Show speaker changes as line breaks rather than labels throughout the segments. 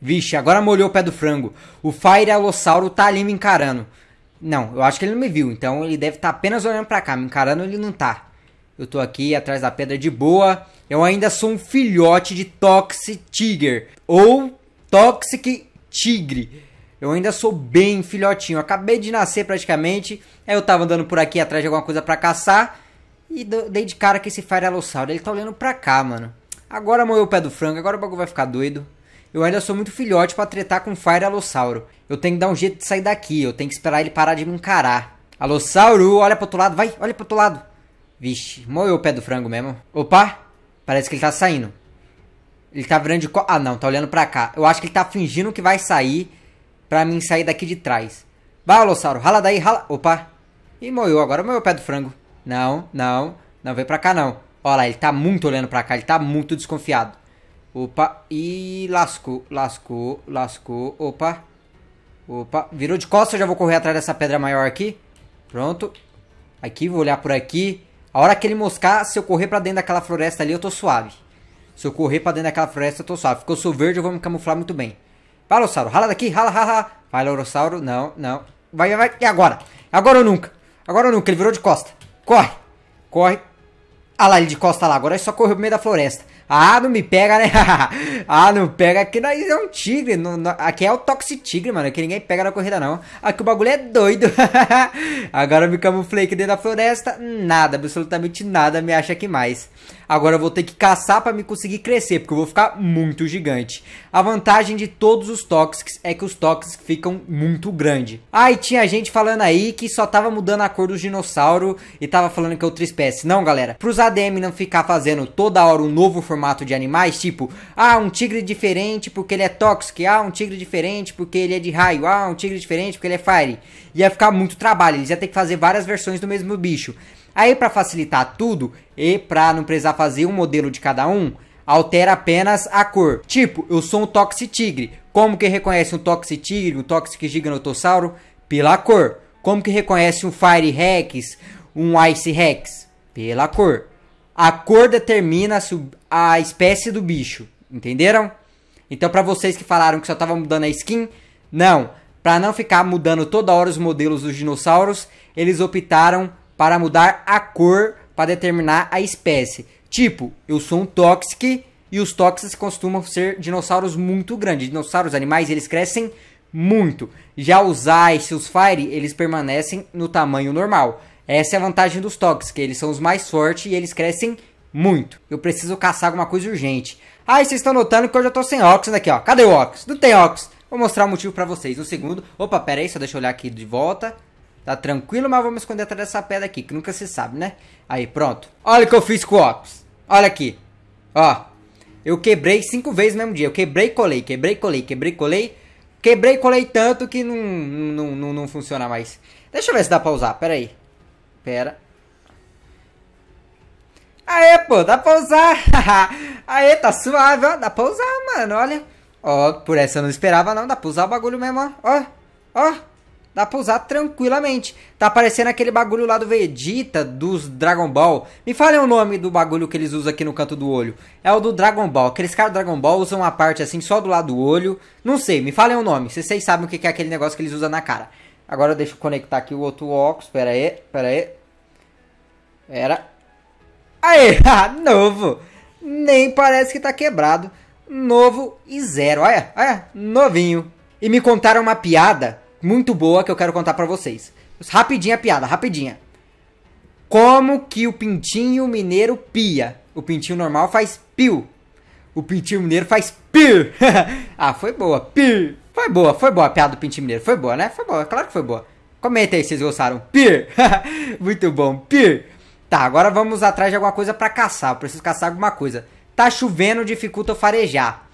Vixe, agora molhou o pé do frango. O Fire Alossauro tá ali me encarando. Não, eu acho que ele não me viu, então ele deve estar tá apenas olhando para cá, me encarando ele não tá. Eu tô aqui atrás da pedra de boa. Eu ainda sou um filhote de Toxic Tiger ou Toxic Tigre. Eu ainda sou bem filhotinho. Acabei de nascer praticamente. Aí eu tava andando por aqui atrás de alguma coisa para caçar e dei de cara com esse Fire Alossauro. Ele tá olhando pra cá, mano. Agora moeu o pé do frango, agora o bagulho vai ficar doido. Eu ainda sou muito filhote para tretar com o Fire Alossauro. Eu tenho que dar um jeito de sair daqui, eu tenho que esperar ele parar de me encarar. Alossauro, olha pro outro lado, vai, olha pro outro lado. Vixe, moeu o pé do frango mesmo. Opa, parece que ele tá saindo. Ele tá virando de co... Ah, não, tá olhando pra cá. Eu acho que ele tá fingindo que vai sair pra mim sair daqui de trás. Vai, Alossauro, rala daí, rala. Opa. E moeu, agora moeu o pé do frango. Não, não, não vem pra cá não. Olha lá, ele tá muito olhando pra cá, ele tá muito desconfiado. Opa, e lascou, lascou, lascou, opa. Opa, virou de costas, eu já vou correr atrás dessa pedra maior aqui. Pronto. Aqui, vou olhar por aqui. A hora que ele moscar, se eu correr pra dentro daquela floresta ali, eu tô suave. Se eu correr pra dentro daquela floresta, eu tô suave. Porque eu sou verde, eu vou me camuflar muito bem. Vai, Lossauro, rala daqui, rala, rala, rala. Vai, Lorossauro, não, não. Vai, vai, e agora? Agora ou nunca? Agora ou nunca? Ele virou de costa. Corre, corre. Ah lá, ele de costa lá. Agora é só correr pro meio da floresta. Ah, não me pega, né? ah, não pega. Aqui nós é um tigre. Não, não, aqui é o Toxic Tigre, mano. Aqui ninguém pega na corrida, não. Aqui o bagulho é doido. Agora eu me camuflei aqui dentro da floresta. Nada, absolutamente nada me acha aqui mais. Agora eu vou ter que caçar para me conseguir crescer, porque eu vou ficar muito gigante. A vantagem de todos os tóxicos é que os tóxicos ficam muito grande. Ah, e tinha gente falando aí que só tava mudando a cor dos dinossauros e tava falando que é outra espécie. Não, galera. Pros ADM não ficar fazendo toda hora um novo formato formato de animais, tipo, ah, um tigre diferente porque ele é tóxico, ah, um tigre diferente porque ele é de raio, ah, um tigre diferente porque ele é fire. Ia ficar muito trabalho, eles iam ter que fazer várias versões do mesmo bicho. Aí, para facilitar tudo e para não precisar fazer um modelo de cada um, altera apenas a cor. Tipo, eu sou um Toxi Tigre. Como que reconhece um Toxi Tigre, um Toxic Giganotossauro? Pela cor. Como que reconhece um Fire Rex, um Ice Rex? Pela cor a cor determina a, a espécie do bicho, entenderam? Então, para vocês que falaram que só tava mudando a skin, não. Para não ficar mudando toda hora os modelos dos dinossauros, eles optaram para mudar a cor para determinar a espécie. Tipo, eu sou um Toxic e os Toxics costumam ser dinossauros muito grandes. Dinossauros, animais, eles crescem muito. Já os Ice, os Fire, eles permanecem no tamanho normal. Essa é a vantagem dos toques, que eles são os mais fortes e eles crescem muito. Eu preciso caçar alguma coisa urgente. Ah, e vocês estão notando que eu já tô sem óculos aqui, ó. Cadê o óculos? Não tem óculos. Vou mostrar o motivo para vocês. Um segundo. Opa, pera aí, só deixa eu olhar aqui de volta. Tá tranquilo, mas vamos esconder atrás dessa pedra aqui, que nunca se sabe, né? Aí, pronto. Olha o que eu fiz com o óculos. Olha aqui. Ó. Eu quebrei cinco vezes no mesmo dia. Eu quebrei colei, quebrei colei, quebrei colei. Quebrei colei tanto que não, não, não, não funciona mais. Deixa eu ver se dá pra usar, pera aí. Pera. Aê, pô, dá pra usar. Aê, tá suave, ó. Dá pra usar, mano, olha. Ó, por essa eu não esperava, não. Dá pra usar o bagulho mesmo, ó. Ó, ó. Dá pra usar tranquilamente. Tá aparecendo aquele bagulho lá do Vegeta, dos Dragon Ball. Me falem o nome do bagulho que eles usam aqui no canto do olho. É o do Dragon Ball. Aqueles caras do Dragon Ball usam uma parte assim só do lado do olho. Não sei, me falem o nome. Vocês sabem o que é aquele negócio que eles usam na cara. Agora deixa eu conectar aqui o outro óculos. Pera aí, pera aí. Era. aí ah, novo! Nem parece que tá quebrado. Novo e zero. Olha, olha, novinho. E me contaram uma piada muito boa que eu quero contar para vocês. Rapidinha a piada, rapidinha. Como que o pintinho mineiro pia? O pintinho normal faz piu. O pintinho mineiro faz piu ah, foi boa. piu Foi boa, foi boa a piada do pintinho mineiro. Foi boa, né? Foi boa, claro que foi boa. Comenta aí se vocês gostaram. piu Muito bom. piu Tá, agora vamos atrás de alguma coisa para caçar. Eu preciso caçar alguma coisa. Tá chovendo, dificulta eu farejar.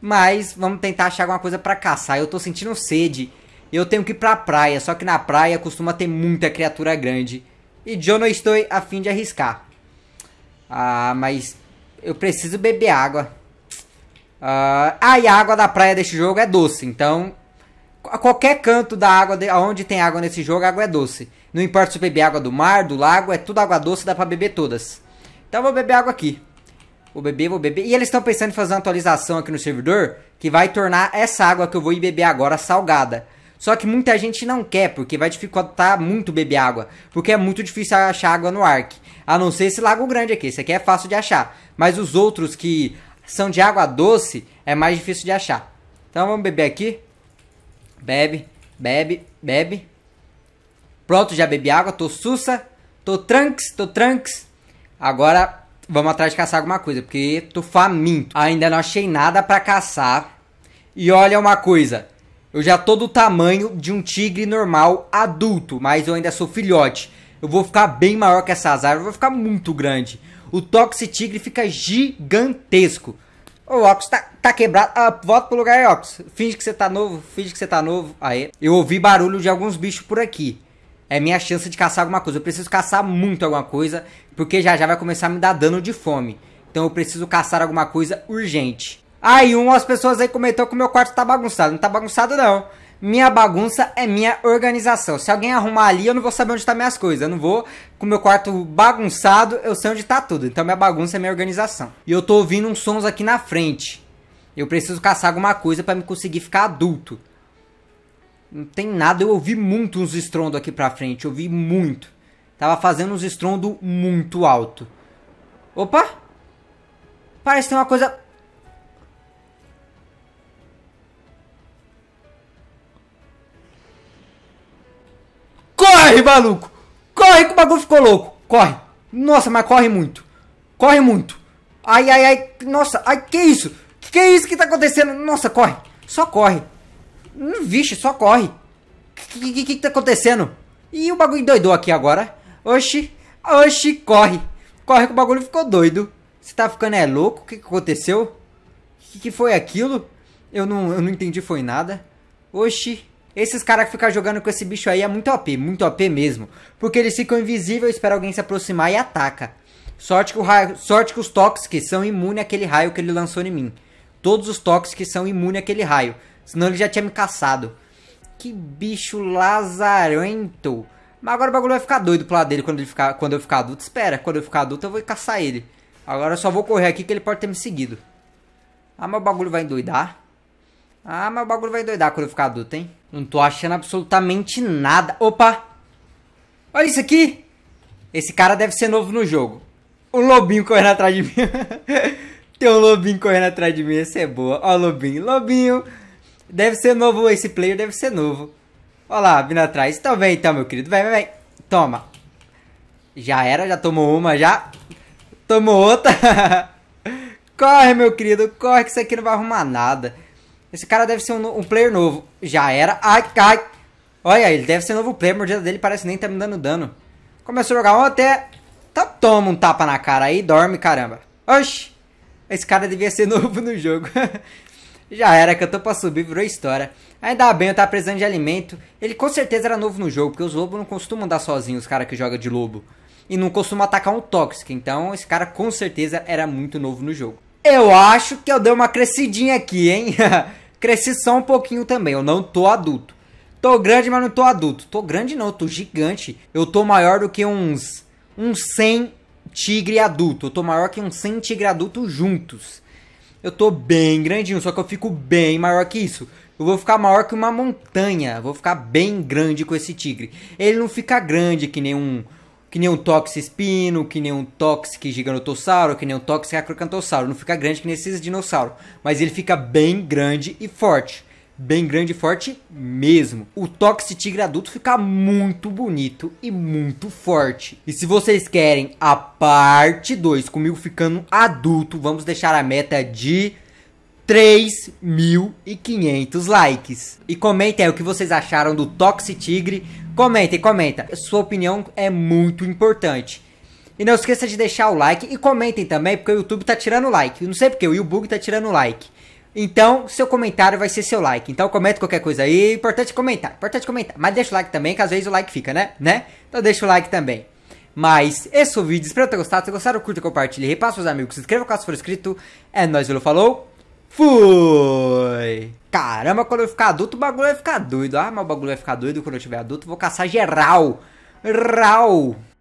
Mas vamos tentar achar alguma coisa para caçar. Eu tô sentindo sede. Eu tenho que ir pra praia, só que na praia costuma ter muita criatura grande. E eu não estou a fim de arriscar. Ah, mas eu preciso beber água. Ah, ah e a água da praia deste jogo é doce, então... A qualquer canto da água, onde tem água nesse jogo, a água é doce. Não importa se beber água do mar, do lago, é tudo água doce, dá pra beber todas. Então eu vou beber água aqui. Vou beber, vou beber. E eles estão pensando em fazer uma atualização aqui no servidor que vai tornar essa água que eu vou ir beber agora salgada. Só que muita gente não quer, porque vai dificultar muito beber água. Porque é muito difícil achar água no Ark. A não ser esse lago grande aqui. Esse aqui é fácil de achar. Mas os outros que são de água doce é mais difícil de achar. Então vamos beber aqui. Bebe, bebe, bebe. Pronto, já bebi água, tô sussa, tô tranks, tô tranks. Agora vamos atrás de caçar alguma coisa, porque tô faminto. Ainda não achei nada para caçar. E olha uma coisa, eu já tô do tamanho de um tigre normal adulto, mas eu ainda sou filhote. Eu vou ficar bem maior que essas árvores, eu vou ficar muito grande. O Toxi Tigre fica gigantesco. Ô, Ox, tá, tá quebrado. Ah, volta pro lugar, Ox. Finge que você tá novo, finge que você tá novo. Aí, eu ouvi barulho de alguns bichos por aqui é minha chance de caçar alguma coisa. Eu preciso caçar muito alguma coisa, porque já já vai começar a me dar dano de fome. Então eu preciso caçar alguma coisa urgente. Aí ah, uma das pessoas aí comentou que o meu quarto tá bagunçado. Não tá bagunçado não. Minha bagunça é minha organização. Se alguém arrumar ali, eu não vou saber onde tá minhas coisas. Eu não vou com o meu quarto bagunçado, eu sei onde tá tudo. Então minha bagunça é minha organização. E eu tô ouvindo uns sons aqui na frente. Eu preciso caçar alguma coisa para me conseguir ficar adulto. Não tem nada, eu ouvi muito uns estrondo aqui pra frente, eu vi muito. Tava fazendo uns estrondo muito alto. Opa! Parece que tem uma coisa... Corre, maluco! Corre que o bagulho ficou louco! Corre! Nossa, mas corre muito! Corre muito! Ai, ai, ai! Nossa, ai, que isso? Que é isso que tá acontecendo? Nossa, corre! Só corre! Hum, vixe, só corre. O que, que, que tá acontecendo? E o bagulho doidou aqui agora. Oxi, oxi, corre. Corre que o bagulho ficou doido. Você tá ficando é louco? O que, que aconteceu? O que, que foi aquilo? Eu não, eu não entendi, foi nada. Oxi, esses caras que ficam jogando com esse bicho aí é muito OP, muito OP mesmo. Porque eles ficam invisíveis, espera alguém se aproximar e ataca. Sorte que, o raio, sorte que os toques que são imunes àquele raio que ele lançou em mim. Todos os toques que são imunes àquele raio. Senão ele já tinha me caçado. Que bicho lazarento. Mas agora o bagulho vai ficar doido pro lado dele quando, ele ficar, quando eu ficar adulto. Espera, quando eu ficar adulto eu vou caçar ele. Agora eu só vou correr aqui que ele pode ter me seguido. Ah, meu bagulho vai endoidar. Ah, meu bagulho vai endoidar quando eu ficar adulto, hein? Não tô achando absolutamente nada. Opa! Olha isso aqui! Esse cara deve ser novo no jogo. Um lobinho correndo atrás de mim. Tem um lobinho correndo atrás de mim, essa é boa. Ó, lobinho, lobinho. Deve ser novo, esse player deve ser novo. Olha lá, vindo atrás. Então tá vem então, meu querido. Vem, vem, vem. Toma. Já era, já tomou uma, já. Tomou outra. corre, meu querido. Corre que isso aqui não vai arrumar nada. Esse cara deve ser um, um player novo. Já era. Ai, ai. Olha, ele deve ser novo player. A mordida dele parece nem tá me dando dano. Começou a jogar ontem. Até... Tá, toma um tapa na cara aí. Dorme, caramba. Oxi. Esse cara devia ser novo no jogo. Já era, cantou pra subir, virou história. Ainda bem, eu tava precisando de alimento. Ele com certeza era novo no jogo, porque os lobos não costumam andar sozinhos, os caras que joga de lobo. E não costumam atacar um tóxico, então esse cara com certeza era muito novo no jogo. Eu acho que eu dei uma crescidinha aqui, hein? Cresci só um pouquinho também, eu não tô adulto. Tô grande, mas não tô adulto. Tô grande não, tô gigante. Eu tô maior do que uns... uns 100 tigre adulto. Eu tô maior que uns 100 tigre adulto juntos eu tô bem grandinho, só que eu fico bem maior que isso. Eu vou ficar maior que uma montanha, vou ficar bem grande com esse tigre. Ele não fica grande que nem um que nem um Tox espino, que nem um Tox giganotossauro, que nem um Tox acrocantossauro, não fica grande que nem esses dinossauros, mas ele fica bem grande e forte bem grande e forte mesmo. O Toxic Tigre adulto fica muito bonito e muito forte. E se vocês querem a parte 2 comigo ficando adulto, vamos deixar a meta de 3.500 likes. E comentem aí o que vocês acharam do Toxic Tigre. Comentem, comenta. Sua opinião é muito importante. E não esqueça de deixar o like e comentem também, porque o YouTube tá tirando like. não sei porque, o Bug tá tirando like. Então, seu comentário vai ser seu like. Então, comenta qualquer coisa aí. Importante comentar, importante comentar. Mas deixa o like também, que às vezes o like fica, né? né? Então, deixa o like também. Mas esse foi o vídeo. Espero que tenham gostado. Se gostaram, curta, compartilhe, repassa os amigos, se inscreva caso for inscrito. É nóis, Vilo. Falou. Fui! Caramba, quando eu ficar adulto, o bagulho vai ficar doido. Ah, mas o bagulho vai ficar doido quando eu tiver adulto. Vou caçar geral. Rau!